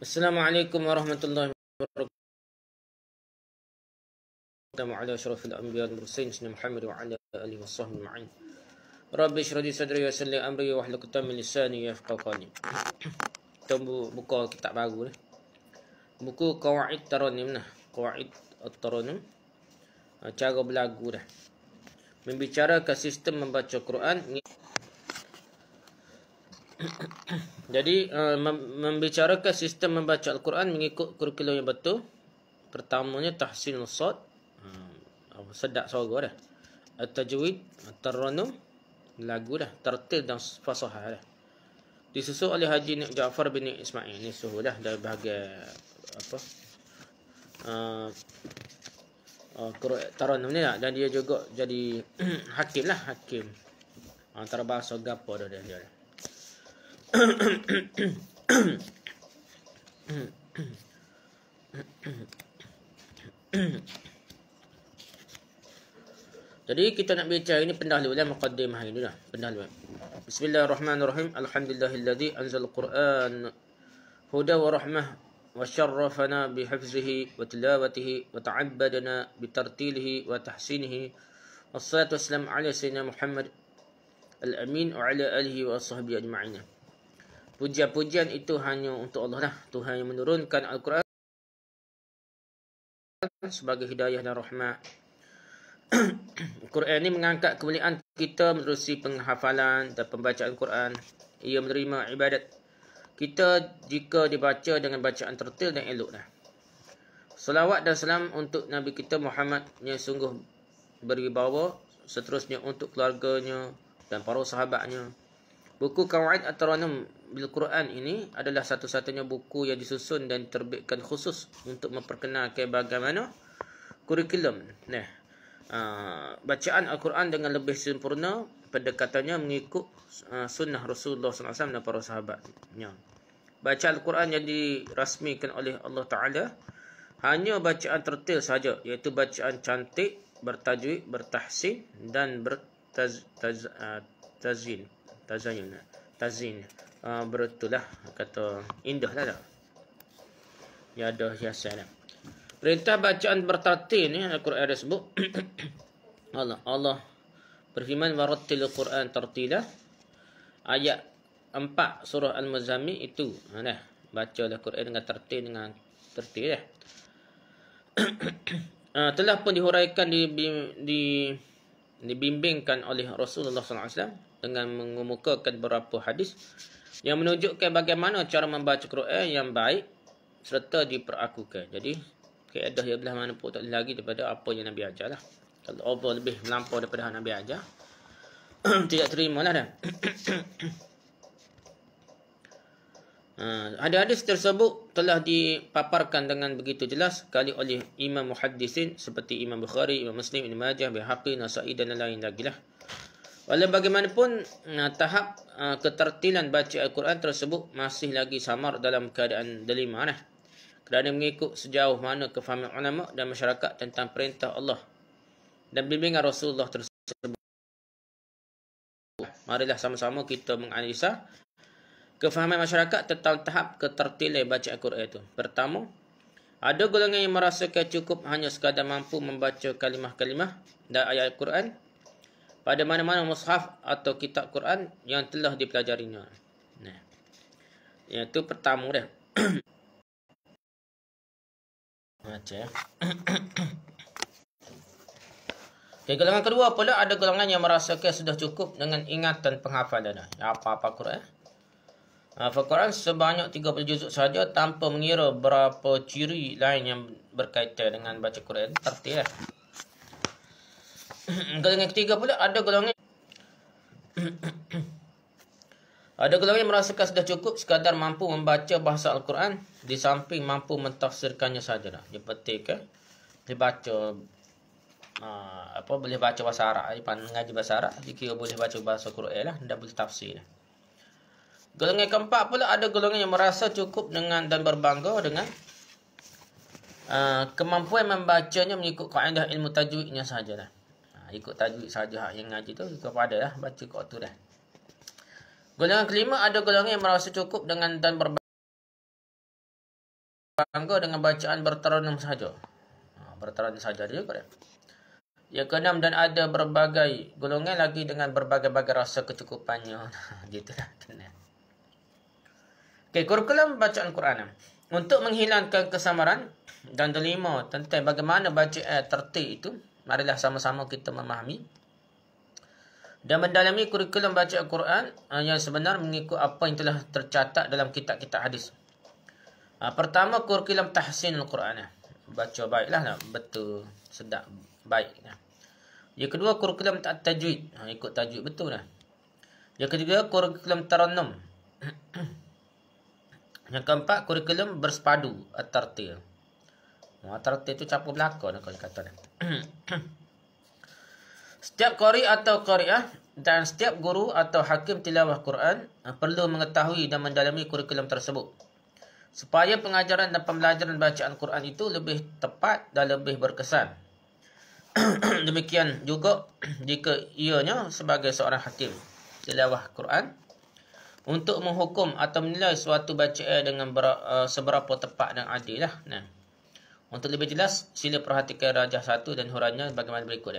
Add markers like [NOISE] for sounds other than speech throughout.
Assalamualaikum warahmatullahi wabarakatuh. Kita mengalami syarif al-anbiya al-mursin Nabi Muhammad wa ala ali wa sahbihi ma'in. Rabbi shradi sadri wa salli amri wa hlu kutam min lisani yafqa qali. [COUGHS] Kita buka kitab baru ni. Buku Qawaid Taranim nah. Qawaid At-Taranim. Ah, cara berlagu dah. Membicarakan sistem membaca Quran. Ini jadi uh, membicarakan sistem membaca Al-Quran mengikut kurikulum yang betul. Pertamanya tahsin sad. Hmm, uh, sedap suara dah. tajwid at-tarannum, lagu dah, tertil dan fasahah dah. Disusul oleh Haji Nik Jaafar bin Ismail ni sudah dah dari bahagian apa? Uh, eh, eh, uh, tarannum ni lah dan dia juga jadi [CLEARS THROAT] hakim lah, hakim. Ah, antara bahasa gapo dah dia. dia, dia. Jadi kita nak bincang ini pendahuluan mukaddimah ini lah pendahuluan. Bismillahirrahmanirrahim. Alhamdulillahilladzi anzal Qur'an huda wa rahmah wa syarrafana bi hifzihi wa tilawatihi wa ta'abbadana bi tartilihi wa tahsinihi. Wassalatu wassalamu ala sayyidina Muhammad al-amin wa ala alihi wa sahbihi ajma'in. pujian-pujian itu hanya untuk Allah lah. Tuhan yang menurunkan Al-Quran sebagai hidayah dan rahmat. Al-Quran [CLEARS THROAT] ini mengangkat kemuliaan kita menerusi penghafalan dan pembacaan Al-Quran. Ia menerima ibadat kita jika dibaca dengan bacaan tertil dan elok lah. Salawat dan salam untuk Nabi kita Muhammad yang sungguh berwibawa seterusnya untuk keluarganya dan para sahabatnya. Buku Kawaid At-Taranum Bil-Quran ini adalah satu-satunya buku yang disusun dan terbitkan khusus untuk memperkenalkan bagaimana kurikulum nah, uh, bacaan Al-Quran dengan lebih sempurna pendekatannya mengikut uh, sunnah Rasulullah SAW dan para sahabatnya. Baca Al-Quran yang dirasmikan oleh Allah Ta'ala hanya bacaan tertil saja iaitu bacaan cantik, bertajwid, bertahsin dan bertazin. Bertaz, uh, tazayyun tazin uh, ah, betul lah kata indah lah dah ya ada hiasan lah. perintah bacaan bertartil ni eh, al-Quran ada sebut [COUGHS] Allah Allah berfirman warattil al-Quran tartila ayat empat surah al-muzammil itu nah ha, baca lah al-Quran dengan tartil dengan tertib lah. uh, [COUGHS] telah pun dihuraikan di di dibimbingkan oleh Rasulullah SAW dengan mengemukakan beberapa hadis yang menunjukkan bagaimana cara membaca Quran yang baik serta diperakukan. Jadi, keadaan yang belah mana pun tak lagi daripada apa yang Nabi ajar lah. Kalau over lebih melampau daripada yang Nabi ajar, [CLEARS THROAT] tidak terima lah dah. Uh, [CLEARS THROAT] ah, hadis-hadis tersebut telah dipaparkan dengan begitu jelas kali oleh imam muhaddisin seperti imam Bukhari, imam Muslim, imam Majah, Bihaqi, Nasai dan lain-lain lagi lah. Walau bagaimanapun eh, tahap eh, ketertilan baca Al-Quran tersebut masih lagi samar dalam keadaan delima nah. Eh. Kerana mengikut sejauh mana kefahaman ulama dan masyarakat tentang perintah Allah dan bimbingan Rasulullah tersebut. Marilah sama-sama kita menganalisa kefahaman masyarakat tentang tahap ketertilan baca Al-Quran itu. Pertama, ada golongan yang merasakan cukup hanya sekadar mampu membaca kalimah-kalimah dan ayat Al-Quran pada mana-mana mushaf atau kitab Quran yang telah dipelajarinya. Nah. Yang itu pertama dia. Baca. [COUGHS] Eh. [COUGHS] okay, golongan kedua pula ada golongan yang merasa merasakan sudah cukup dengan ingatan penghafalan. Apa-apa Quran. Eh. Al-Quran sebanyak 30 juzuk saja tanpa mengira berapa ciri lain yang berkaitan dengan baca Quran. Tertilah. Eh? golongan ketiga pula ada golongan [COUGHS] ada golongan merasakan sudah cukup sekadar mampu membaca bahasa Al-Quran di samping mampu mentafsirkannya saja lah. Dia petik eh. Dia baca uh, apa boleh baca bahasa Arab, dia mengaji bahasa Arab, dia boleh baca bahasa al Quran lah, dia boleh tafsir lah. Golongan keempat pula ada golongan yang merasa cukup dengan dan berbangga dengan uh, kemampuan membacanya mengikut kaedah ilmu tajwidnya saja lah ikut tajwid saja ha, yang ngaji tu kepada lah baca kau tu dah. Golongan kelima ada golongan yang merasa cukup dengan dan berbangga dengan bacaan bertaranum saja. Ha, bertaranum saja dia kau Yang keenam dan ada berbagai golongan lagi dengan berbagai-bagai rasa kecukupannya. [LAUGHS] Ha, Gitulah kena. Okey, kurikulum bacaan Quran. Untuk menghilangkan kesamaran dan delima tentang bagaimana baca eh, tertib itu, Marilah sama-sama kita memahami dan mendalami kurikulum baca Al-Quran ah, yang sebenar mengikut apa yang telah tercatat dalam kitab-kitab hadis. Ah, pertama, kurikulum tahsin Al-Quran. Ah, baca baiklah, lah, betul, sedap, baik. Yang kedua, kurikulum tajwid. Ikut tajwid, betul. Lah. Yang ketiga, kurikulum taranum. [CLEARS THROAT] yang keempat, kurikulum bersepadu, tertil. Mu'tartil itu capa belaka nak lah kata dah. [COUGHS] setiap kori atau qariah dan setiap guru atau hakim tilawah Quran ah, perlu mengetahui dan mendalami kurikulum tersebut. Supaya pengajaran dan pembelajaran bacaan Quran itu lebih tepat dan lebih berkesan. [COUGHS] Demikian juga [COUGHS] jika ianya sebagai seorang hakim tilawah Quran untuk menghukum atau menilai suatu bacaan dengan ber, uh, ah, seberapa tepat dan adil lah. Nah. Untuk lebih jelas, sila perhatikan rajah satu dan hurannya bagaimana berikut.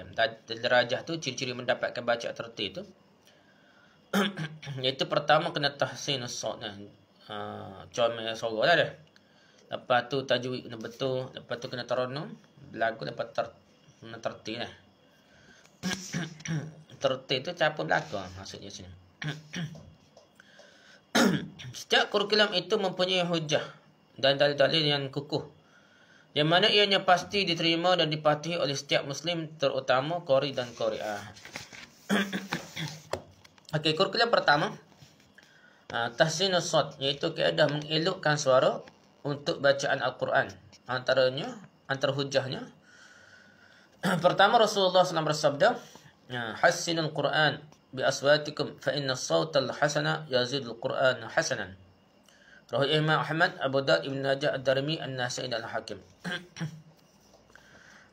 Rajah tu ciri-ciri mendapatkan baca tertib tu. [CLEARS THROAT] Iaitu pertama kena tahsin sok ni. Uh, Comel sorok lah dia. Lepas tu tajwid kena betul. Lepas tu kena teronum. Lagu dapat ter kena tertib lah. [CLEARS THROAT] tertib tu capa belakang maksudnya sini. [CLEARS THROAT] Setiap kurikulum itu mempunyai hujah dan dalil-dalil yang kukuh. Yang mana ianya pasti diterima dan dipatuhi oleh setiap Muslim terutama Qori dan Qoriah. [COUGHS] Okey, kurikulum pertama. Ah, Tahsinus Sot, iaitu keadaan mengelukkan suara untuk bacaan Al-Quran. Antaranya, antara hujahnya. [COUGHS] pertama, Rasulullah SAW bersabda, ya, "Hassin al Quran bi aswatikum fa inna sawtal hasana yazidul Quran hasanan. Rawi Imam Ahmad Abu Daud Ibn Najah Ad-Darmi an nasaid Al-Hakim [CLEARS THROAT]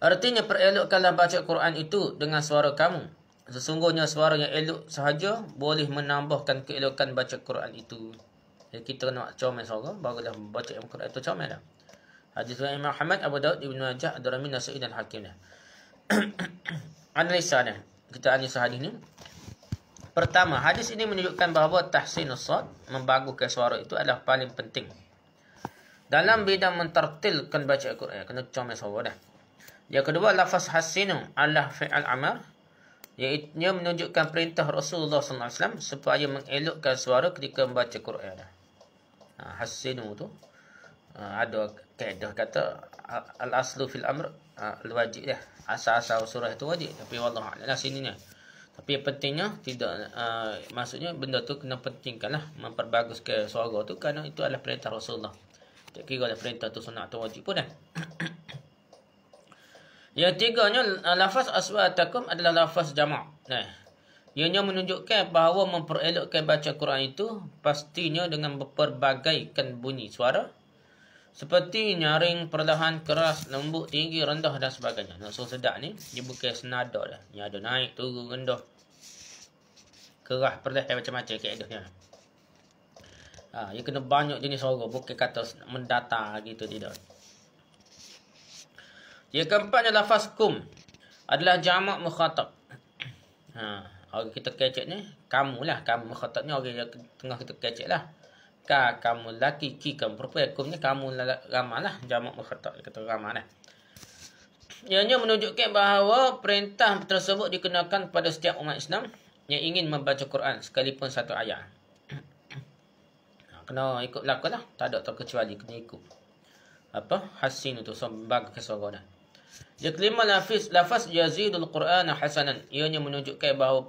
Artinya perelokkanlah baca Quran itu dengan suara kamu Sesungguhnya suara yang elok sahaja Boleh menambahkan keelokan baca Quran itu Jadi ya, kita kena comel suara Barulah baca Quran itu comel lah Hadis Rawi Imam Ahmad Abu Daud Ibn Najah Ad-Darmi an nasaid Al-Hakim [CLEARS THROAT] Analisa ni Kita analisa hadis ni Pertama, hadis ini menunjukkan bahawa tahsinus sad, membagukan suara itu adalah paling penting. Dalam bidang mentertilkan baca Al-Quran. Kena comel suara dah. Yang kedua, lafaz hasinu ala fi'al amar. Iaitu menunjukkan perintah Rasulullah SAW supaya mengelokkan suara ketika membaca Al-Quran. Ha, hasinu tu ha, ada kaedah kata al-aslu fil amr al-wajib ha, dah. Asal-asal surah itu wajib. Tapi Allah SWT. Sini ni. Tapi yang pentingnya tidak uh, maksudnya benda tu kena pentingkanlah ke suara tu kerana itu adalah perintah Rasulullah. Tak kira lah perintah tu sunat atau wajib pun kan. [COUGHS] yang tiganya ah, lafaz aswatakum adalah lafaz jamak. Nah. Eh. Ianya menunjukkan bahawa memperelokkan baca Quran itu pastinya dengan berbagai bunyi suara seperti nyaring perlahan keras lembut tinggi rendah dan sebagainya. Nak suruh sedap ni dia bukan senada dah. Ni ada naik turun rendah. Keras perlahan macam-macam kaedahnya. Ha, dia kena banyak jenis suara bukan kata mendata gitu tidak. Dia keempatnya lafaz kum adalah jamak mukhatab. Ha, orang kita kecek ni kamulah kamu mukhatab ni orang yang tengah kita kecek lah ka kamu laki ki kamu perempuan hukumnya kamu ramah lah jamak mukhatab kata ramah lah ianya menunjukkan bahawa perintah tersebut dikenakan pada setiap umat Islam yang ingin membaca Quran sekalipun satu ayat [COUGHS] kena ikut lakon lah. tak ada terkecuali kena ikut apa hasin itu sebab kesorangan yang kelima lafaz lafaz yazidul Quran hasanan ianya menunjukkan bahawa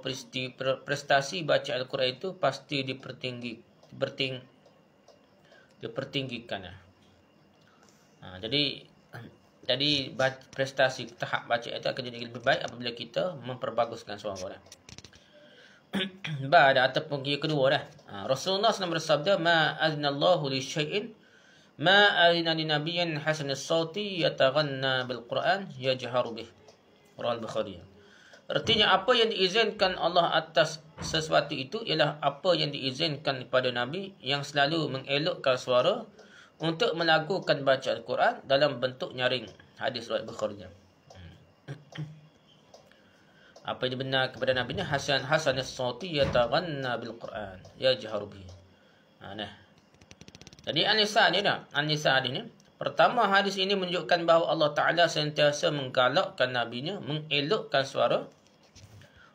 prestasi baca al-Quran itu pasti dipertinggi dipertinggikannya. Nah, ha, jadi jadi prestasi tahap baca itu akan jadi lebih baik apabila kita memperbaguskan suara. [COUGHS] Ba ada ataupun yang kedua dah. Ha, Rasulullah SAW bersabda ma aznallahu li syai'in ma azina li nabiyyin hasan as-sauti yataghanna bil Qur'an yajharu bih. Quran Bukhari. Artinya apa yang diizinkan Allah atas sesuatu itu ialah apa yang diizinkan kepada Nabi yang selalu mengelokkan suara untuk melakukan baca Al-Quran dalam bentuk nyaring. Hadis Ruat Bukhari. [CLEARS THROAT] apa yang benar kepada Nabi ni? Hasan Hasan Sauti Yataganna Bil-Quran. Ya Jaharubi. Aneh. Ha, Jadi Anissa ni dah. Anissa hadis ni. Pertama hadis ini menunjukkan bahawa Allah Ta'ala sentiasa menggalakkan Nabi-Nya mengelokkan suara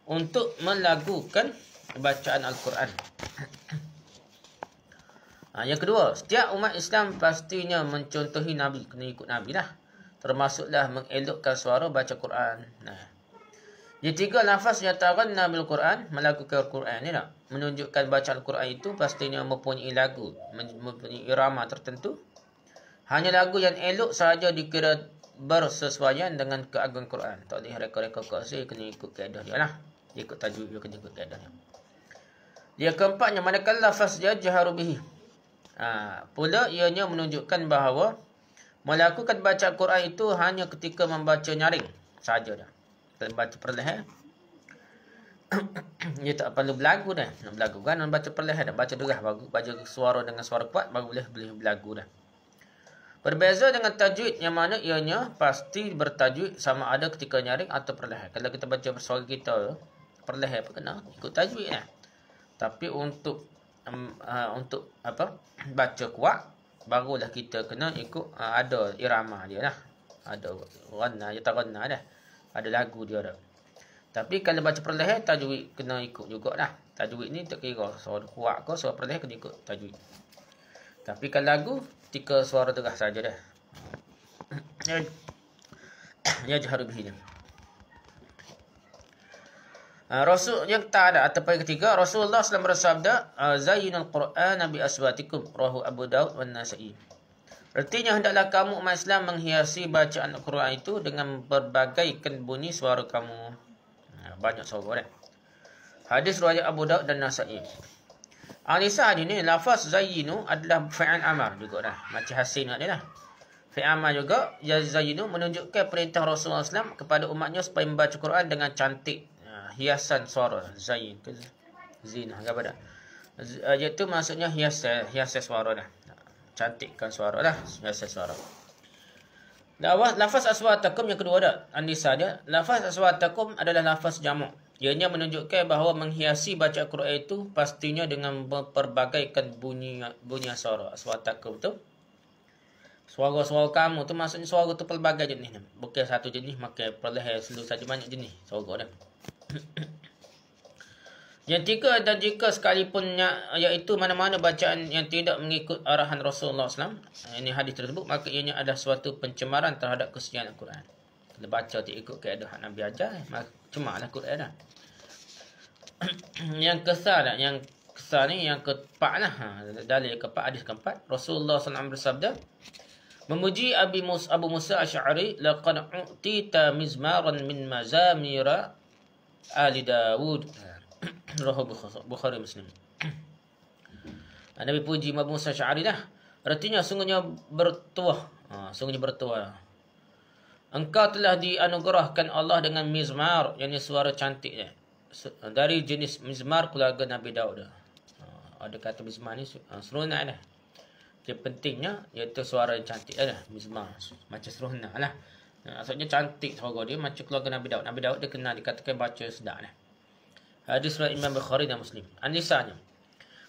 untuk melakukan bacaan Al-Quran. Ha, yang kedua, setiap umat Islam pastinya mencontohi Nabi, kena ikut Nabi lah. Termasuklah mengelokkan suara baca Quran. Nah. Yang tiga, lafaz nyatakan Nabi Al-Quran melakukan Al-Quran ni lah. Menunjukkan baca Al-Quran itu pastinya mempunyai lagu, mempunyai irama tertentu. Hanya lagu yang elok sahaja dikira bersesuaian dengan keagungan Quran. Tak boleh reka-reka kasi kena ikut keadaan dia lah. Dia ikut tajuk, dia ikut kaedahnya. Dia keempatnya, manakala lafaz dia jaharu bihi. Ha, pula ianya menunjukkan bahawa melakukan baca Quran itu hanya ketika membaca nyaring sahaja dah. Tak baca perlahan. Eh? [COUGHS] dia tak perlu berlagu dah. Nak berlagu kan, nak baca perlahan. Nak baca derah, baru, baca suara dengan suara kuat, baru boleh, boleh berlagu dah. Berbeza dengan tajwid yang mana ianya pasti bertajwid sama ada ketika nyaring atau perlahan. Kalau kita baca bersuara kita, perlahan apa eh, kena ikut tajwid lah. Tapi untuk um, uh, untuk apa [CLEARS THROAT] baca kuat barulah kita kena ikut uh, ada irama dia lah. Ada ghanna ya taghanna dah. Ada lagu dia dah. Tapi kalau baca perlahan eh, tajwid kena ikut juga lah. Tajwid ni tak kira suara kuat ke suara perlahan kena ikut tajwid. Tapi kalau lagu ketika suara deras saja dah. Ya ya jahar bihi Ah, Rasul yang tak ada atau yang ketiga Rasulullah SAW bersabda ah, Zayinul Quran Nabi Aswatikum Rahu Abu Daud wa Nasai Artinya hendaklah kamu umat Islam menghiasi bacaan Al-Quran itu dengan berbagai kenbunyi suara kamu. Ah, banyak suara kan? Hadis Ruayat Abu Daud dan Nasai. Alisa hadis ini, lafaz Zayinu adalah fi'an amar juga dah. Macam hasil ni lah. Fi'an amar juga, ya Zayinu menunjukkan perintah Rasulullah SAW kepada umatnya supaya membaca Quran dengan cantik hiasan suara zain ke zinah ke apa dah dia tu maksudnya hiasan hiasan suara dah cantikkan suara dah hiasan suara Lafaz, lafaz aswatakum yang kedua dah Anissa dia Lafaz aswatakum adalah lafaz jamuk Ianya menunjukkan bahawa menghiasi baca Quran itu Pastinya dengan memperbagaikan bunyi bunyi suara Aswatakum tu Suara-suara kamu tu maksudnya suara tu pelbagai jenis Bukan satu jenis maka perlahan seluruh saja banyak jenis Suara dia [COUGHS] yang tiga dan jika sekalipun ya, iaitu mana-mana bacaan yang tidak mengikut arahan Rasulullah SAW eh, ini hadis tersebut maka ianya adalah suatu pencemaran terhadap kesucian Al-Quran kalau baca tak ikut keadaan Nabi ajar eh, maka cemarlah Al-Quran lah. [COUGHS] yang kesal lah, yang kesal ni yang keempat lah ha, dalil keempat hadis keempat Rasulullah SAW bersabda memuji Abi Mus, Abu Musa Asy'ari laqad u'tita mizmaran min mazamira Ali Dawud [COUGHS] Rahu Bukhari Muslim [COUGHS] Nabi puji Imam Musa Syari lah Artinya sungguhnya bertuah ha, Sungguhnya bertuah Engkau telah dianugerahkan Allah dengan mizmar Yang ni suara cantiknya Dari jenis mizmar keluarga Nabi Dawud ha, Ada kata mizmar ni ha, serunak lah Yang pentingnya Iaitu suara yang cantik lah Mizmar Macam serunak lah Asalnya ha, cantik suara dia macam keluarga Nabi Daud. Nabi Daud dia kenal dikatakan baca sedap ni. Hadis riwayat Imam Bukhari dan Muslim. Anisanya.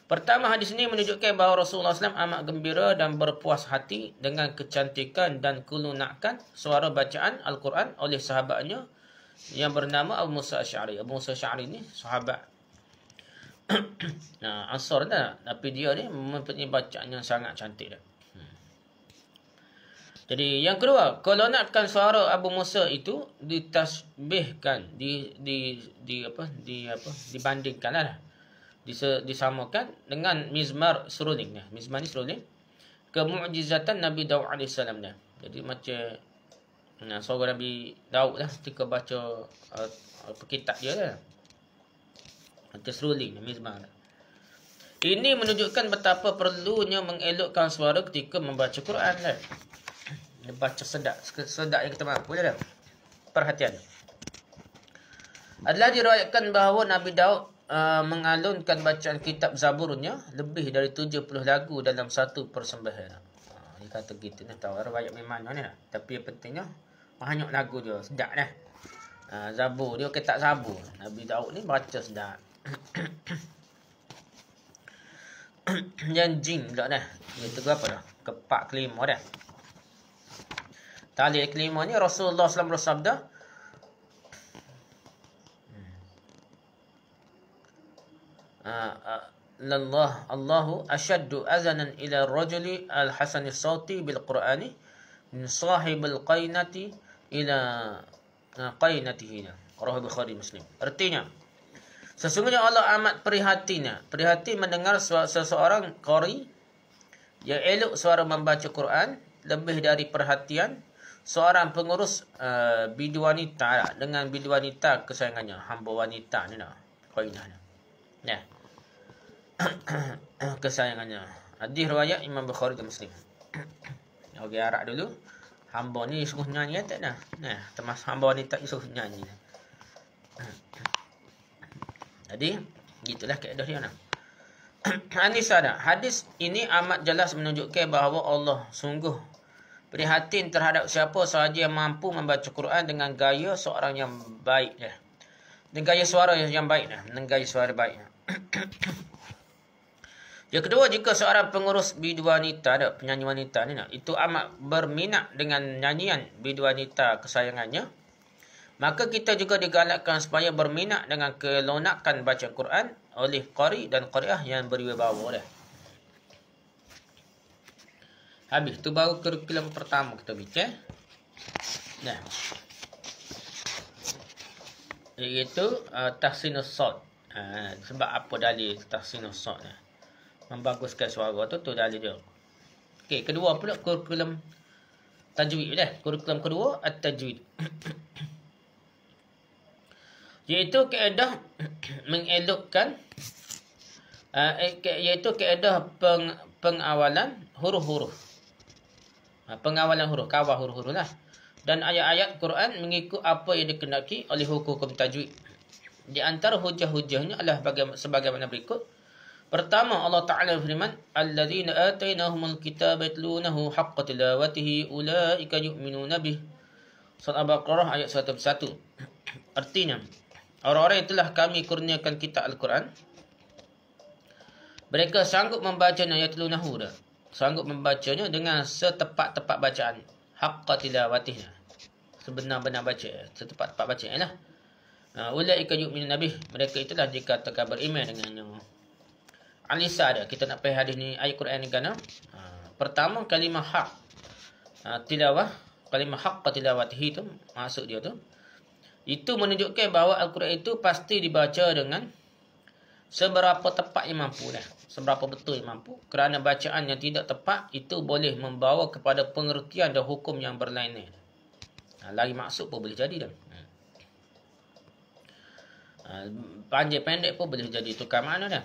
Pertama hadis ini menunjukkan bahawa Rasulullah SAW amat gembira dan berpuas hati dengan kecantikan dan kelunakan suara bacaan Al-Quran oleh sahabatnya yang bernama Abu Musa Asy'ari. Abu Musa Asy'ari ni sahabat nah, [COUGHS] ha, Ansar dah. Tapi dia ni mempunyai bacaan yang sangat cantik dah. Jadi yang kedua, kalau nakkan suara Abu Musa itu ditasbihkan, di di di apa, di apa, dibandingkanlah, disamakan dengan mizmar serulingnya, mizmar ni seruling, kemujizatan Nabi Dawud Alaihi alaihissalamnya. Jadi macam nah, suara Nabi Dawud lah, ketika baca uh, dia lah. Macam seruling, mizmar. Ini menunjukkan betapa perlunya mengelokkan suara ketika membaca Quran lah. Dia baca sedak Sedak yang kita mampu dia dah. Perhatian Adalah diruayatkan bahawa Nabi Daud uh, Mengalunkan bacaan kitab Zaburnya Lebih dari 70 lagu dalam satu persembahan ah, Dia kata gitu ni tahu Ruayat memang ni lah Tapi yang pentingnya Banyak lagu dia sedak lah uh, Zabur dia okay, tak Zabur Nabi Daud ni baca sedak [COUGHS] Yang jin pula dah Dia tegur apa dah Kepak kelima dah Tali kelima ni Rasulullah SAW bersabda. Ah, ah, Allah Allahu ashaddu azanan ila rajuli al-hasani sawti bil qur'ani min sahib al-qainati ila ah, qainatihi. Rahib Bukhari Muslim. Artinya, sesungguhnya Allah amat prihatinya. Prihatin mendengar seseorang kori yang elok suara membaca Quran lebih dari perhatian seorang pengurus uh, eh, bidu wanita lah, dengan bidu wanita kesayangannya hamba wanita ni nah kainah ya nah [COUGHS] kesayangannya hadis riwayat Imam Bukhari dan Muslim [COUGHS] okey arak dulu hamba ni suruh nyanyi kan, ya, tak dah nah termasuk hamba wanita suruh nyanyi [COUGHS] jadi gitulah kaedah dia nak Anisa hadis ini amat jelas menunjukkan bahawa Allah sungguh Prihatin terhadap siapa sahaja yang mampu membaca Quran dengan gaya seorang yang baik dia. Dengan gaya suara yang baik dia. Dengan gaya suara baik [COUGHS] Yang kedua, jika seorang pengurus bidu wanita, ada penyanyi wanita ni nak, itu amat berminat dengan nyanyian bidu wanita kesayangannya, maka kita juga digalakkan supaya berminat dengan kelonakan baca Quran oleh Qari dan Qariah yang beriwibawa oleh. Habis itu baru kerupuk lapis pertama kita bincang. Nah. Iaitu uh, tahsin salt. Uh, ha, sebab apa dalil tahsin salt ni? Membaguskan suara tu tu dalil dia. Okey, kedua pula kurikulum tajwid dah. Kurikulum kedua at-tajwid. [COUGHS] iaitu kaedah [COUGHS] mengelokkan uh, eh, iaitu kaedah peng pengawalan huruf-huruf. Ha, pengawalan huruf kawah huruf-huruf lah dan ayat-ayat Quran mengikut apa yang dikenaki oleh hukum tajwid di antara hujah-hujahnya adalah sebagaimana berikut pertama Allah Taala berfirman alladzina atainahumul kitaba yatlunahu haqqa tilawatihi ulaika yu'minuna bih surah al-baqarah ayat 101 [CLEARS THROAT] artinya orang-orang itulah kami kurniakan kitab al-Quran mereka sanggup membacanya yatlunahu dah sanggup membacanya dengan setepat-tepat bacaan haqqa tilawatihnya sebenar-benar baca setepat-tepat baca ialah ha, ulaika yu'minu Nabi mereka itulah jika dikatakan beriman dengannya alisa ada kita nak pergi hadis ni ayat Quran ni kan ha? Ha, pertama kalimah haq tilawah kalimah haqqa tilawatihi itu masuk dia tu itu menunjukkan bahawa al-Quran itu pasti dibaca dengan seberapa tepat yang mampu dah seberapa betul mampu. Kerana bacaan yang tidak tepat itu boleh membawa kepada pengertian dan hukum yang berlainan. Ha, lagi maksud pun boleh jadi dah. Ha. Ha, panjang pendek pun boleh jadi tukar mana dah.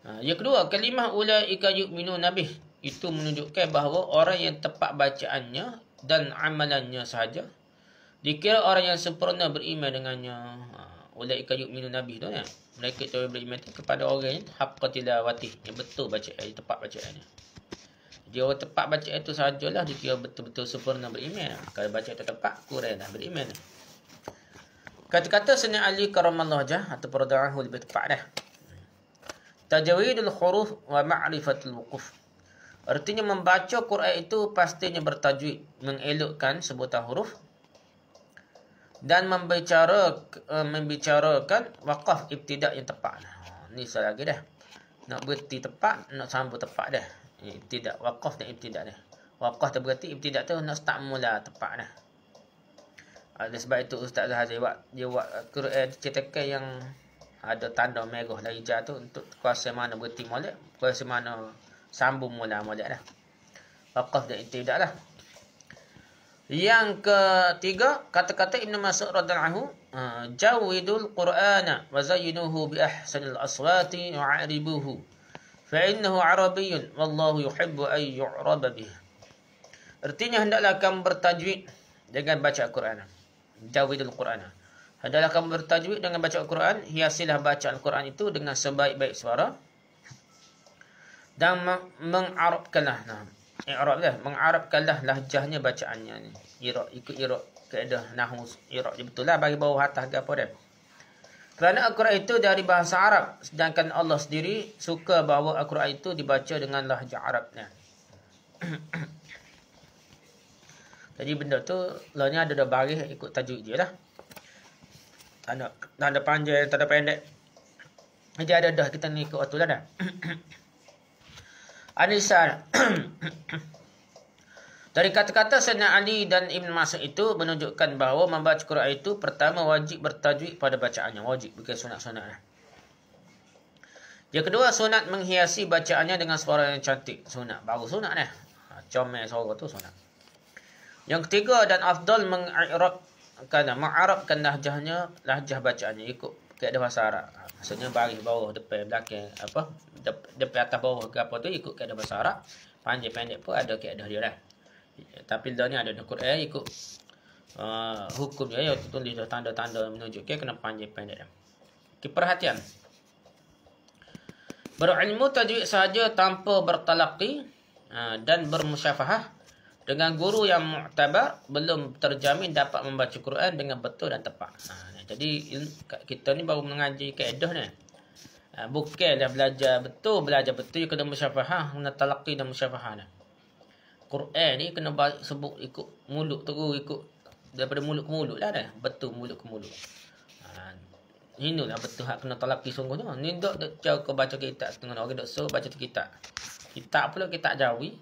Ha, yang kedua, kalimah ulaika yu'minu nabih itu menunjukkan bahawa orang yang tepat bacaannya dan amalannya sahaja dikira orang yang sempurna beriman dengannya. Ha, ulai ka yu'minu nabih tu ya. Mereka tu beriman kepada orang yang haqqatila wati. Yang betul baca ayat tepat bacaannya. Dia orang tepat baca ayat tu sajalah dia kira betul-betul sempurna beriman. Kalau baca tak tepat kurang dah beriman. Kata-kata sunni ali karamallahu jah atau perda'ahu lebih tepat dah. Tajwidul huruf wa ma'rifatul wuquf. Artinya membaca Quran itu pastinya bertajwid, mengelokkan sebutan huruf dan membicara eh, membicarakan wakaf ibtidak yang tepat. Ni salah lagi dah. Nak berhenti tepat, nak sambut tepat dah. Ibtidak wakaf dan ibtidak dah. Wakaf tu berarti ibtidak tu nak start mula tepat dah. Ada ah, sebab itu Ustaz Zahazi buat dia buat Quran eh, eh, cetakan yang ada tanda merah dan hijau tu untuk kuasa mana berhenti molek, kuasa mana sambung mula molek dah. Wakaf dan ibtidak dah. Yang ketiga, kata-kata Ibn Mas'ud radhiyallahu ah, jawidul Qur'ana wa zayyinuhu bi ahsanil aswati yu'aribuhu. Fa innahu arabiyyun wallahu yuhibbu an yu'rab bih. Artinya hendaklah kamu bertajwid dengan baca Al-Quran. Jawidul Qur'ana. Hendaklah kamu bertajwid dengan baca Al-Quran, hiasilah bacaan Al-Quran itu dengan sebaik-baik suara dan mengarabkanlah. Nah i'rab dia lah. mengarabkanlah lahjahnya bacaannya ni i'rab ikut i'rab kaedah nahwu i'rab dia betul lah bagi bawah atas ke apa dia kerana Al-Quran itu dari bahasa Arab sedangkan Allah sendiri suka bahawa Al-Quran itu dibaca dengan lahjah Arabnya [COUGHS] jadi benda tu lainnya ada dah baris ikut tajuk dia lah tanda, tanda panjang tanda pendek jadi ada dah kita ni ikut waktu lah dah [COUGHS] Alisan [COUGHS] Dari kata-kata Sayyidina Ali dan Ibn Mas'ud itu menunjukkan bahawa membaca Quran itu pertama wajib bertajwid pada bacaannya. Wajib bukan sunat-sunat. Lah. Yang kedua, sunat menghiasi bacaannya dengan suara yang cantik. Sunat. Baru sunat ni. Eh. Ha, comel suara tu sunat. Yang ketiga dan afdal mengarabkan mengarabkan lahjahnya, lahjah bacaannya ikut kaedah bahasa Arab. Ha, maksudnya baris bawah depan belakang apa depan atas bawah ke apa tu ikut keadaan bahasa Arab panjang pendek pun ada keadaan dia lah tapi dia ni ada dalam eh ikut uh, hukum dia iaitu tulis tanda-tanda menunjuk ke kena panjang pendek dia okay, perhatian berilmu tajwid saja tanpa bertalaqi uh, dan bermusyafahah dengan guru yang mu'tabar belum terjamin dapat membaca Quran dengan betul dan tepat. Ha, jadi kita ni baru mengaji kaedah ni. Ah, bukan dah belajar betul, belajar betul, kena musyafahah, kena talaqi dan musyafahah dah. Quran ni kena sebut ikut mulut terus, ikut daripada mulut ke mulut lah dah. Betul mulut ke mulut. Ha, ah, inilah betul hak kena talaqi sungguh tu. Ni tak jauh kau baca kitab setengah orang tak suruh baca kitab. Kitab pula kitab jawi,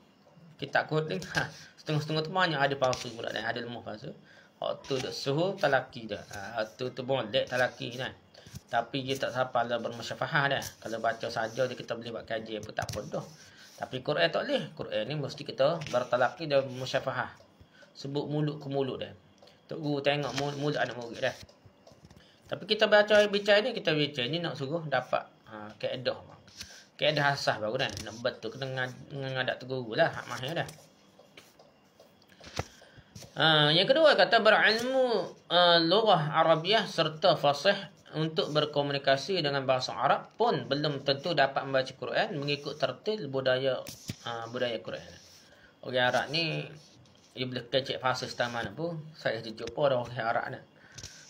kitab kuting, ha, setengah-setengah tu banyak ada palsu pula dan ada lemah palsu. Hak tu tak suruh talaqi dah. Ha, tu tu boleh talaki dah. Kan? Tapi dia tak sampai lah bermasyafahah dah. Kalau baca saja dia kita boleh buat kaji apa tak apa dah. Tapi Quran tak boleh. Quran ni mesti kita bertalaki dan bermasyafahah. Sebut mulut ke mulut dah. Tok guru tengok mulut anak murid dah. Tapi kita baca bicara ni, kita bicara ni nak suruh dapat ha, keedah. Keedah asah baru kan. Nak betul kena ngadak tu guru lah. Hak mahir dah. Ha, yang kedua kata berilmu uh, ha, lorah Arabiah serta fasih untuk berkomunikasi dengan bahasa Arab pun belum tentu dapat membaca Quran mengikut tertil budaya uh, budaya Quran. Orang Arab ni dia boleh kecek fasa setaman pun saya tu jumpa orang Arab ni.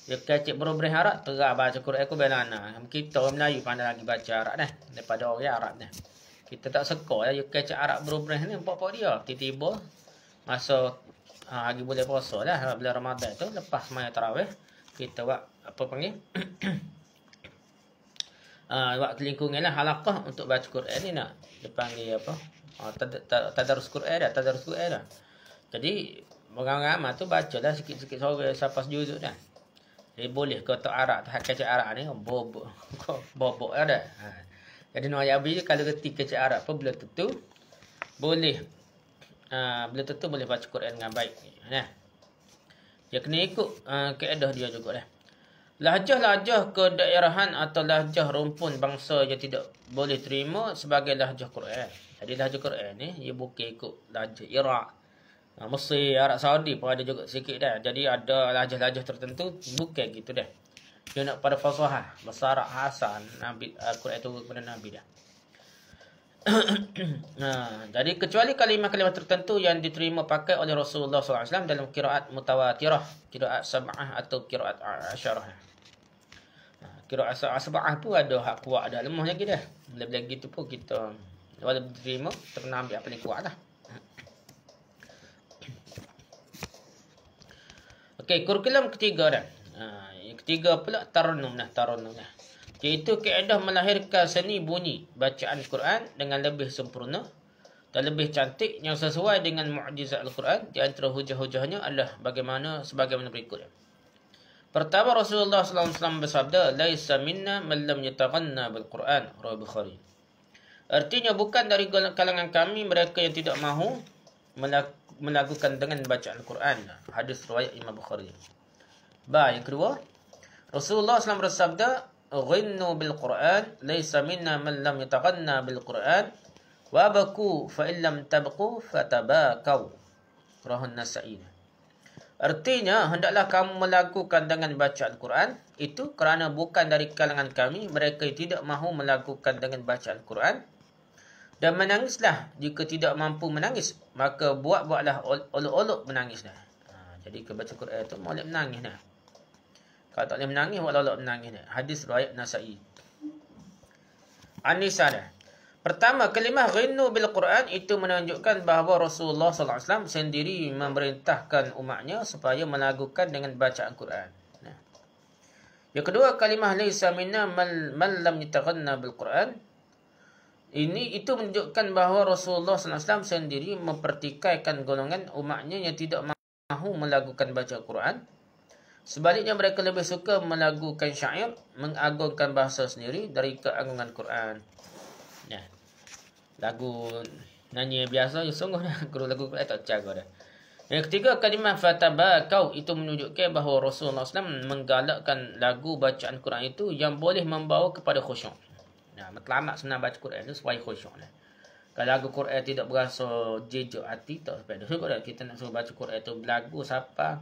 Dia kecek berubah Arab terah baca Quran aku bila Kita orang Melayu pandai lagi baca Arab ni daripada orang Arab ni. Kita tak seka ya dia kecek Arab berubah ni empat apa dia. Tiba-tiba masa uh, ha, lagi boleh puasa lah bila Ramadan tu lepas semaya tarawih kita buat apa panggil uh, [CLEARS THROAT] ah, waktu lingkungan lah halakah untuk baca Quran ni nak dia apa ah, tadarus Quran dah tadarus Quran dah jadi ramai-ramai tu baca lah sikit-sikit sore sapas juzuk dah jadi boleh kau tak arak tak kaca arak ni bobok [LAUGHS] bobok ada lah ha. jadi Nur Ayabi kalau ketik kaca arak pun bila tentu boleh uh, ha, bila tentu boleh baca Quran dengan baik ha. nah. Ya ikut uh, keedah dia juga dah. Lahjah-lahjah daerahan atau lahjah rumpun bangsa yang tidak boleh terima sebagai lahjah Quran. Jadi lahjah Quran ni, ia bukan ikut lahjah Iraq, ha, Mesir, Arab Saudi pun ada juga sikit dah. Jadi ada lahjah-lahjah tertentu, bukan gitu dah. Dia nak pada fasuhah, Masyarakat Hasan, Nabi, uh, quran itu kepada Nabi dah. [COUGHS] Nah, jadi kecuali kalimah-kalimah tertentu yang diterima pakai oleh Rasulullah SAW dalam kiraat mutawatirah, kiraat sab'ah atau kiraat asyarah. Kiraat sab'ah pun ada hak kuat, ada lemah lagi dah. Lebih-lebih gitu pun kita walau diterima, terkena ambil apa yang kuat lah. [COUGHS] Okey, kurikulum ketiga dah. Ha, yang ketiga pula tarannum lah, tarannum lah. Iaitu keadaan melahirkan seni bunyi bacaan Quran dengan lebih sempurna dan lebih cantik yang sesuai dengan mukjizat Al-Quran di antara hujah-hujahnya adalah bagaimana sebagaimana berikut. Pertama Rasulullah SAW bersabda, "Laisa minna man lam yataghanna bil Quran." Rabi' Bukhari. Artinya bukan dari kalangan kami mereka yang tidak mahu melakukan dengan bacaan Al-Quran. Hadis riwayat Imam Bukhari. Baik, yang kedua, Rasulullah SAW bersabda, ghinnu bil Qur'an laisa minna man lam yataghanna bil Qur'an wa baku fa in lam tabqu fatabakau rahun nasain Artinya hendaklah kamu melakukan dengan bacaan Quran itu kerana bukan dari kalangan kami mereka tidak mahu melakukan dengan bacaan Quran dan menangislah jika tidak mampu menangis maka buat-buatlah olok-olok menangislah ha, jadi kebaca Quran itu boleh menangislah. Kalau tak boleh menangis, walau tak menangis. Hadis Ruayat Nasai. an dah. Pertama, kelimah rinu bil-Quran itu menunjukkan bahawa Rasulullah SAW sendiri memerintahkan umatnya supaya melagukan dengan bacaan Quran. Yang kedua, kalimah laisa minna man lam yataghanna bil-Quran. Ini itu menunjukkan bahawa Rasulullah SAW sendiri mempertikaikan golongan umatnya yang tidak mahu melakukan baca Quran. Sebaliknya mereka lebih suka melagukan syair mengagungkan bahasa sendiri dari keagungan Quran. Ya. Lagu nanya biasa je ya, sungguh nak guru lagu Quran tak cara dah. Yang ketiga kalimah fataba kau itu menunjukkan bahawa Rasulullah SAW menggalakkan lagu bacaan Quran itu yang boleh membawa kepada khusyuk. Nah, matlamat senang baca Quran itu supaya khusyuk lah. Kalau lagu Quran tidak berasa jejak hati tak sampai dah. kita nak suruh baca Quran itu lagu siapa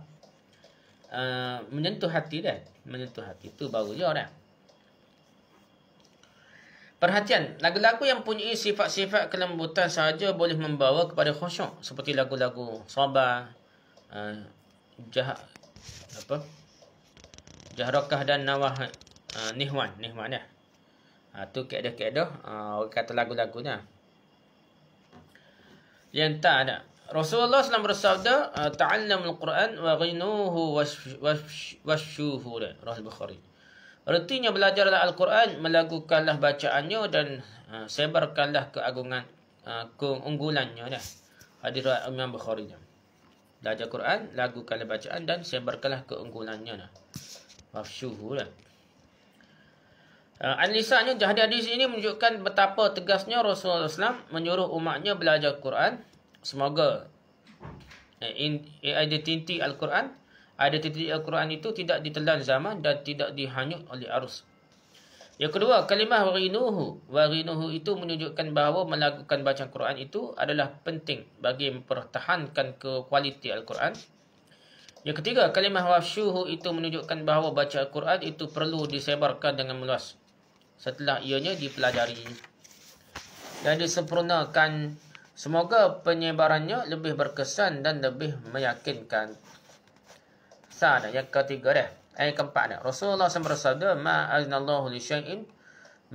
Uh, menyentuh hati dia. Menyentuh hati. tu baru dia orang. Perhatian, lagu-lagu yang punya sifat-sifat kelembutan saja boleh membawa kepada khusyuk seperti lagu-lagu sabar, uh, jah apa? Jahrakah dan nawah uh, nihwan, nihwan dah. Ya? Uh, tu kaedah-kaedah uh, kata lagu-lagunya. Yang tak ada. Rasulullah SAW bersabda ah, ta'allamul Quran wa ghinuhu washuhu Rasul Bukhari. Artinya belajarlah al-Quran, melakukanlah bacaannya dan uh, sebarkanlah keagungan uh, keunggulannya dah. Hadis riwayat Imam Bukhari. Belajar Quran, lakukanlah bacaan dan sebarkanlah keunggulannya dah. Washuhu dah. Uh, Anlisanya, hadis-hadis ini menunjukkan betapa tegasnya Rasulullah SAW menyuruh umatnya belajar Quran Semoga eh, identiti eh, Al-Quran ada Identiti Al-Quran itu tidak ditelan zaman dan tidak dihanyut oleh arus Yang kedua, kalimah warinuhu Warinuhu itu menunjukkan bahawa melakukan bacaan Quran itu adalah penting bagi mempertahankan kualiti Al-Quran Yang ketiga, kalimah wafsyuhu itu menunjukkan bahawa baca Al-Quran itu perlu disebarkan dengan meluas Setelah ianya dipelajari dan disempurnakan Semoga penyebarannya lebih berkesan dan lebih meyakinkan. Sana yang ketiga dah. Ayat keempat dah. Rasulullah SAW bersabda, "Ma aznallahu li syai'in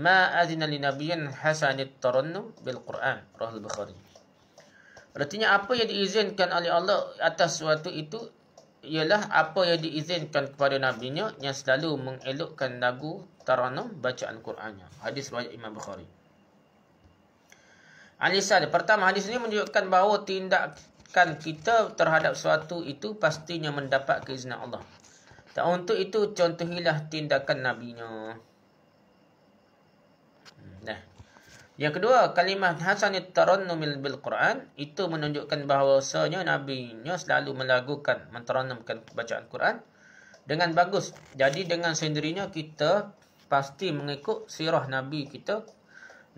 ma azina li nabiyyin hasan at-tarannum bil Qur'an." Rahul Bukhari. Artinya apa yang diizinkan oleh Allah atas suatu itu ialah apa yang diizinkan kepada nabinya yang selalu mengelokkan lagu tarannum bacaan Qur'annya. Hadis riwayat Imam Bukhari. Alisa Pertama, hadis ini menunjukkan bahawa tindakan kita terhadap sesuatu itu pastinya mendapat keizinan Allah. Dan untuk itu, contohilah tindakan Nabi-Nya. Nah. Hmm, Yang kedua, kalimah Hasan Tarannumil Bil-Quran itu menunjukkan bahawa sebenarnya Nabi-Nya selalu melakukan menterannumkan bacaan Quran dengan bagus. Jadi dengan sendirinya kita pasti mengikut sirah Nabi kita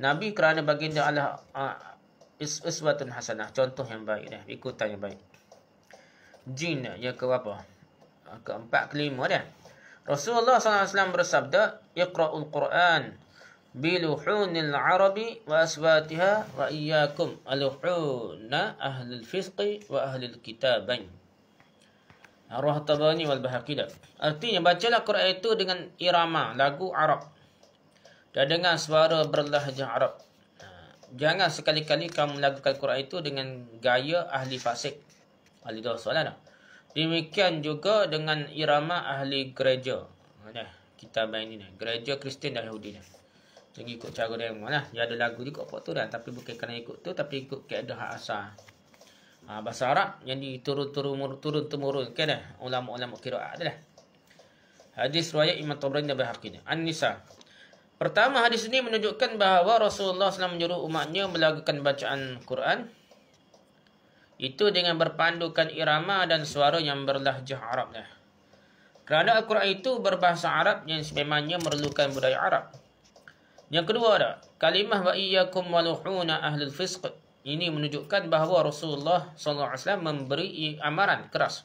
Nabi kerana baginda adalah uh, ah, iswatun hasanah. Contoh yang baik. Dah. Ikutan yang baik. Jin ya ke apa? Ah, keempat, kelima dia. Rasulullah SAW bersabda, Iqra'ul Quran biluhunil arabi wa aswatiha wa iyakum aluhuna ahlil fisqi wa ahlil kitabain. Arwah Tabani wal Bahakidah. Artinya, bacalah Quran itu dengan irama, lagu Arab dan dengan suara berlahjah Arab. Ha, jangan sekali-kali kamu melakukan Quran itu dengan gaya ahli fasik. Ahli dua soalan lah. Demikian juga dengan irama ahli gereja. Nah, ha, kita main ini. Gereja Kristian dan Yahudi. Jadi ikut cara dia memang lah. ada lagu juga apa tu dah. Tapi bukan kena ikut tu. Tapi ikut keadaan hak asa. Ha, bahasa Arab yang diturun-turun-turun-turun. temurun kan dah. Ulama-ulama kira'at dah. Hadis riwayat Imam Tabrani dan Bahakini. An-Nisa. Pertama hadis ini menunjukkan bahawa Rasulullah SAW menyuruh umatnya melakukan bacaan Quran. Itu dengan berpandukan irama dan suara yang berlahjah Arab. Kerana Al-Quran itu berbahasa Arab yang sememangnya memerlukan budaya Arab. Yang kedua ada, kalimah wa'iyyakum waluhuna ahlul fisq. Ini menunjukkan bahawa Rasulullah SAW memberi amaran keras.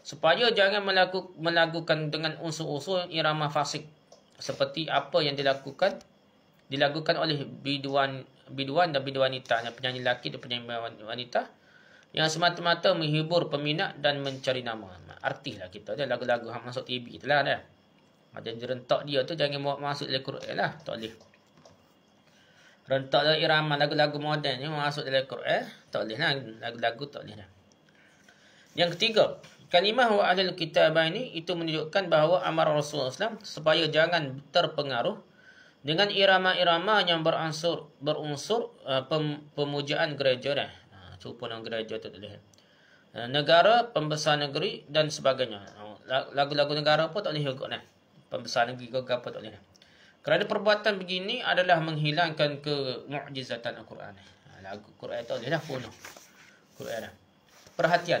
Supaya jangan melakukan dengan unsur-unsur irama fasik seperti apa yang dilakukan dilakukan oleh biduan biduan dan biduanita, yang penyanyi lelaki dan penyanyi wanita yang semata-mata menghibur peminat dan mencari nama. Artilah kita dia lagu-lagu hang masuk TV itulah kan? dah. Macam dia rentak dia tu jangan buat masuk dalam Quran lah. Tak boleh. Rentak dalam irama lagu-lagu moden ni masuk dalam Quran. Tak boleh lah. Lagu-lagu tak boleh lah. Yang ketiga, Kalimah wa ahlul kitabah ini itu menunjukkan bahawa amar Rasulullah SAW supaya jangan terpengaruh dengan irama-irama yang beransur, berunsur uh, pem, pemujaan gereja dah. Ha, Cupunan gereja itu. tak boleh. Uh, negara, pembesar negeri dan sebagainya. Ha, lagu-lagu negara pun tak boleh juga dah. Pembesar negeri ke apa tak boleh. Kerana perbuatan begini adalah menghilangkan ke mu'jizatan Al-Quran. Ha, lagu Al-Quran tak boleh dah Perhatian.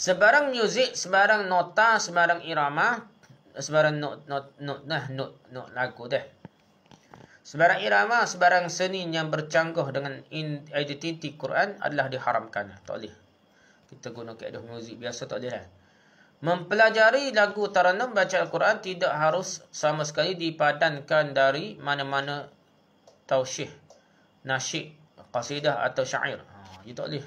Sebarang muzik, sebarang nota, sebarang irama, sebarang not nah eh, not not lagu deh. Sebarang irama, sebarang seni yang bercanggah dengan identiti Quran adalah diharamkan. Tak boleh. Kita guna kaedah muzik biasa tak boleh. Eh? Mempelajari lagu taranam baca Al-Quran tidak harus sama sekali dipadankan dari mana-mana tausyih, nasyik, qasidah atau syair. Ha, itu tak boleh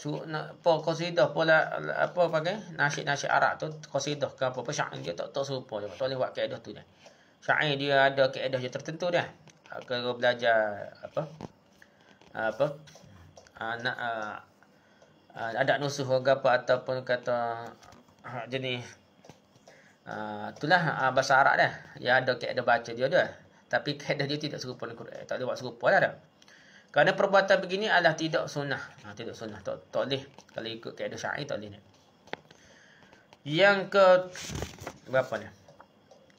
su na, apa qasidah pula apa pakai? nasi nasi Arab tu qasidah ke apa-apa dia tak tak serupa dia tak boleh buat kaedah tu dia syair dia ada kaedah dia tertentu dia kalau belajar apa apa anak ah, ada ah, ah, adat nusuh ke apa ataupun kata jenis itulah uh, bahasa Arab dia dia ada kaedah baca dia dia tapi kaedah dia tidak serupa dengan Quran tak boleh buat serupa lah dia kerana perbuatan begini adalah tidak sunnah. Ha, tidak sunnah. Tak, tak boleh. Kalau ikut kaedah syar'i tak boleh. Yang ke... Berapa ni?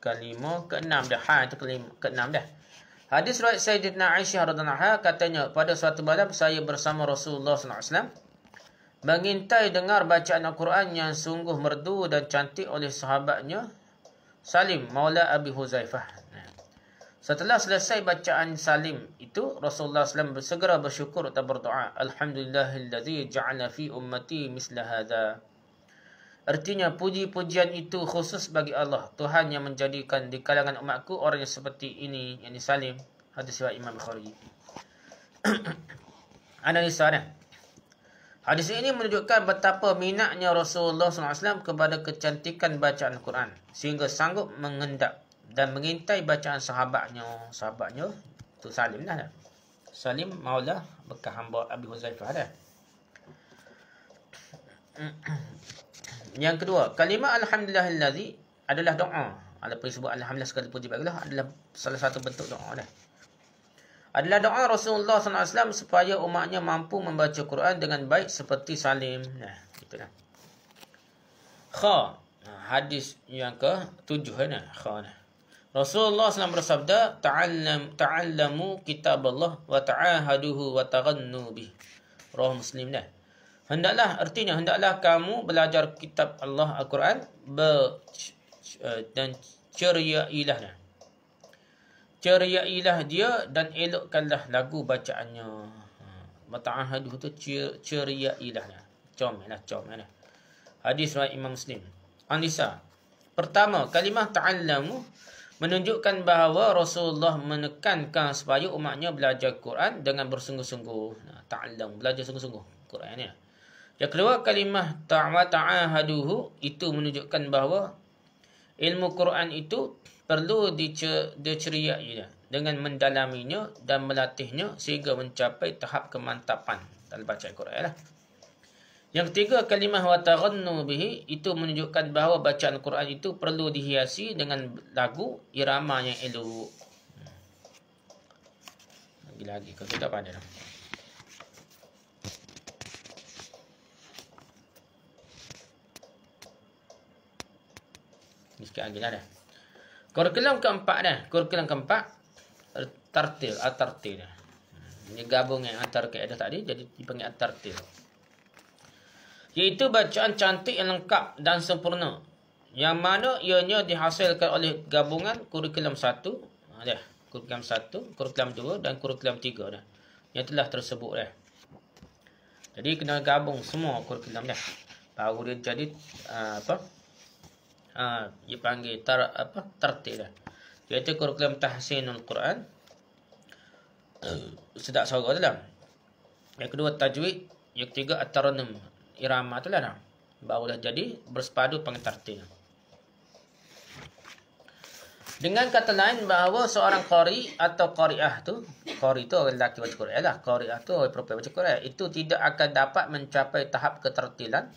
Kelima, keenam dah. Ha, itu kelima, keenam dah. Hadis riwayat Sayyidina Aisyah radhiyallahu anha katanya pada suatu malam saya bersama Rasulullah SAW mengintai dengar bacaan Al-Quran yang sungguh merdu dan cantik oleh sahabatnya Salim Maula Abi Huzaifah Setelah selesai bacaan salim itu, Rasulullah SAW segera bersyukur atau berdoa. Alhamdulillahilladzi ja'ala fi ummati misla hadha. Artinya, puji-pujian itu khusus bagi Allah. Tuhan yang menjadikan di kalangan umatku orang yang seperti ini, yang salim. Hadis riwayat Imam Bukhari. [CLEARS THROAT] Analisa ni. Hadis ini menunjukkan betapa minatnya Rasulullah SAW kepada kecantikan bacaan Quran. Sehingga sanggup mengendap dan mengintai bacaan sahabatnya sahabatnya tu Salim lah Salim maulah bekas hamba Abi Huzaifah dah yang kedua kalimah alhamdulillah allazi adalah doa ada pun sebut alhamdulillah segala puji bagi Allah adalah salah satu bentuk doa dah adalah doa Rasulullah SAW supaya umatnya mampu membaca Quran dengan baik seperti Salim. Nah, gitu dah. Kha, hadis yang ke tujuh ni. Kha, nah. Rasulullah SAW bersabda, Ta'allam, ta'allamu kitab Allah wa ta'ahaduhu wa taghannu bih. Roh Muslim dah. Hendaklah, artinya hendaklah kamu belajar kitab Allah Al-Quran eh, dan ceria ceriailah dia. ilah dia dan elokkanlah lagu bacaannya. Wa ta'ahaduhu tu ceriailah dia. Comelah, comelah. Hadis Imam Muslim. Anissa. Pertama, kalimah ta'allamu menunjukkan bahawa Rasulullah menekankan supaya umatnya belajar Quran dengan bersungguh-sungguh. Nah, ta'allam, belajar sungguh-sungguh Quran ni. Yang kedua kalimah ta'wa ta'ahaduhu itu menunjukkan bahawa ilmu Quran itu perlu diceriai dengan mendalaminya dan melatihnya sehingga mencapai tahap kemantapan dalam baca Quran lah. Yang ketiga kalimah wa taghannu bihi itu menunjukkan bahawa bacaan Quran itu perlu dihiasi dengan lagu irama yang elok. Lagi-lagi ke kita pada. Ini sikit lagi lah dah. Kurikulum keempat dah. Kurikulum keempat. Tartil. Atartil. Ini gabung yang antara keadaan tadi. Jadi dipanggil antartil. Iaitu bacaan cantik yang lengkap dan sempurna. Yang mana ianya dihasilkan oleh gabungan kurikulum 1. Ada ha, kurikulum 1, kurikulum 2 dan kurikulum 3 dah. Yang telah tersebut dah. Jadi kena gabung semua kurikulum dah. Baru dia jadi ha, apa? Uh, dia panggil tar, apa? tertib dah. Iaitu kurikulum tahsinul Quran. [COUGHS] Sedak suara dalam. Yang kedua tajwid, yang ketiga at-tarannum irama tu lah. dah jadi bersepadu pengetartil. Dengan kata lain bahawa seorang kori atau qariah tu, kori tu orang lelaki baca kori lah, qariah tu orang perempuan baca Quran, itu tidak akan dapat mencapai tahap ketertilan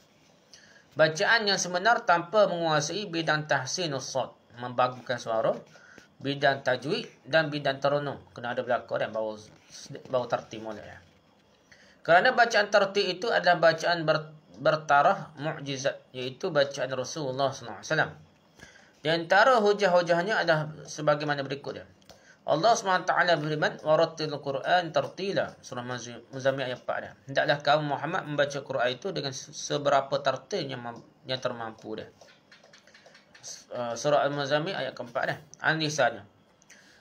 bacaan yang sebenar tanpa menguasai bidang tahsin usot, membagukan suara, bidang tajwid dan bidang terunung. Kena ada belakang dan bawa, bawa tertib ya. Lah. Kerana bacaan tertib itu adalah bacaan ber, bertaraf mukjizat yaitu bacaan Rasulullah SAW. Di antara hujah-hujahnya adalah sebagaimana berikutnya. Allah SWT beriman waratil Quran tertila surah Muzammil ayat 4 dah. Hendaklah kaum Muhammad membaca Quran itu dengan seberapa tertil yang, yang termampu dia. Uh, surah Al-Muzammil ayat keempat dah. Anisanya.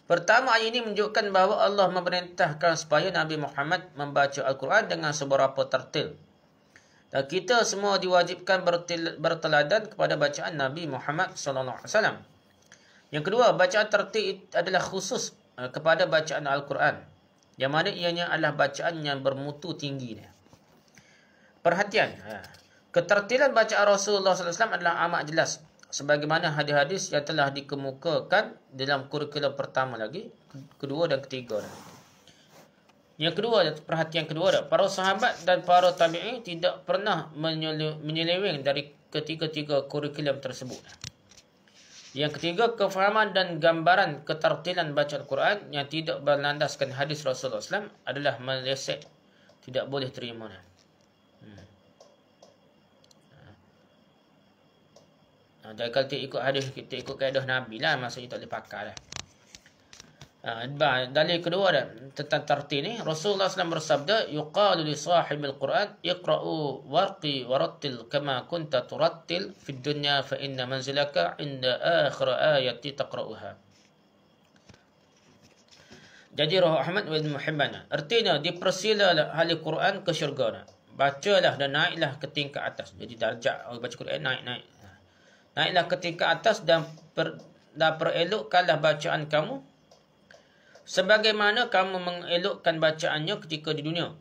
Pertama ayat ini menunjukkan bahawa Allah memerintahkan supaya Nabi Muhammad membaca Al-Quran dengan seberapa tertil dan kita semua diwajibkan berteladan kepada bacaan Nabi Muhammad SAW. Yang kedua, bacaan tertib adalah khusus eh, kepada bacaan Al-Quran. Yang mana ianya adalah bacaan yang bermutu tinggi Perhatian, eh, ketertilan bacaan Rasulullah SAW adalah amat jelas sebagaimana hadis-hadis yang telah dikemukakan dalam kurikulum pertama lagi, kedua dan ketiga lagi. Yang kedua, perhatian kedua dah. Para sahabat dan para tabi'i tidak pernah menyeleweng dari ketiga-tiga kurikulum tersebut. Yang ketiga, kefahaman dan gambaran ketertilan baca Al-Quran yang tidak berlandaskan hadis Rasulullah SAW adalah meleset. Tidak boleh terima. Hmm. Nah, ha, dari kalau kita ikut hadis, kita ikut kaedah Nabi lah. Maksudnya tak boleh pakar lah. Uh, dalil kedua ada, tentang tartil ni Rasulullah SAW bersabda yuqalu li sahibil quran iqra'u warqi warattil kama kunta turattil fid dunya fa inna manzilaka inda akhir ayati taqra'uha jadi roh Ahmad bin Muhammad artinya dipersilalah ahli Quran ke syurga nak bacalah dan naiklah ke tingkat atas jadi darjat baca Quran naik naik naiklah ke tingkat atas dan per, dan perelokkanlah bacaan kamu sebagaimana kamu mengelokkan bacaannya ketika di dunia.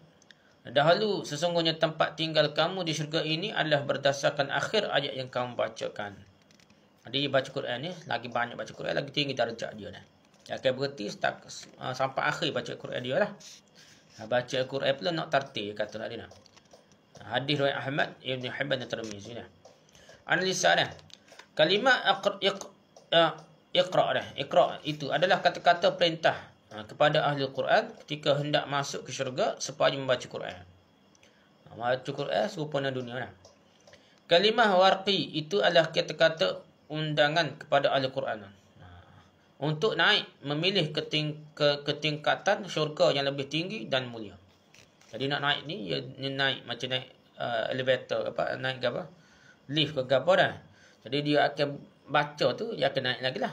Dahulu, sesungguhnya tempat tinggal kamu di syurga ini adalah berdasarkan akhir ayat yang kamu bacakan. Jadi, baca Quran ni, lagi banyak baca Quran, lagi tinggi darjah dia. Dah. Dia akan berhenti start, uh, ah, sampai akhir baca Quran dia lah. Ah, baca Quran pula nak tartir, kata lah dia. Hadis Ruhi Ahmad, Ibn Hibban dan Termiz. Dah. Analisa dah. Kalimat iqra' ah, iqra' dah. Iqra' itu adalah kata-kata perintah. Ha, kepada ahli Quran ketika hendak masuk ke syurga supaya membaca Quran. Ha, membaca Quran serupa dengan dunia. Lah. Kalimah warqi itu adalah kata-kata undangan kepada ahli Quran. Ha, untuk naik memilih ke, ting ke, tingkatan syurga yang lebih tinggi dan mulia. Jadi nak naik ni, ia ya, naik macam naik uh, elevator, apa, naik apa? Lift ke apa dah. Jadi dia akan baca tu dia ya akan naik lagi lah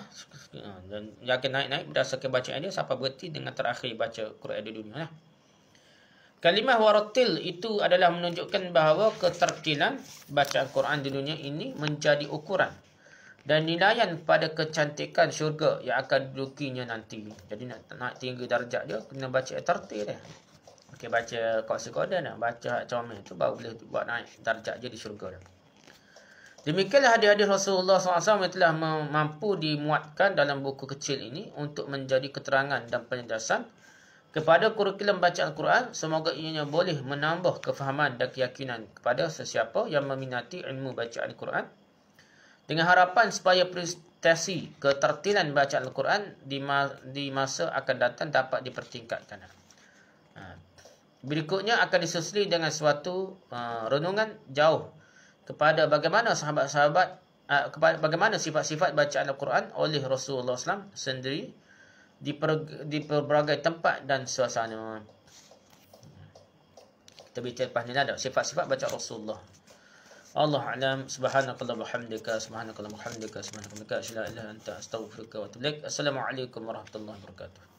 ha, dan dia ya akan naik-naik berdasarkan bacaan dia Siapa berhenti dengan terakhir baca Quran di dunia lah kalimah waratil itu adalah menunjukkan bahawa ketertilan bacaan Quran di dunia ini menjadi ukuran dan nilaian pada kecantikan syurga yang akan dudukinya nanti jadi nak naik tinggi darjat dia kena baca tertil dia Okay, baca kawasan kodan Baca comel tu baru boleh buat naik darjat je di syurga dia. Demikianlah hadis-hadis Rasulullah SAW yang telah mampu dimuatkan dalam buku kecil ini untuk menjadi keterangan dan penjelasan kepada kurikulum bacaan Quran. Semoga ianya boleh menambah kefahaman dan keyakinan kepada sesiapa yang meminati ilmu bacaan Quran. Dengan harapan supaya prestasi ketertilan bacaan Al-Quran di masa akan datang dapat dipertingkatkan. Ha. Berikutnya akan disusuli dengan suatu uh, renungan jauh kepada bagaimana sahabat-sahabat ah, kepada bagaimana sifat-sifat bacaan Al-Quran oleh Rasulullah SAW sendiri di di berbagai tempat dan suasana. Kita baca lepas ni ada sifat-sifat baca Rasulullah. Allah alam subhanakallah bihamdika subhanakallah bihamdika subhanakallah la ilaha anta astaghfiruka wa atubu Assalamualaikum warahmatullahi wabarakatuh.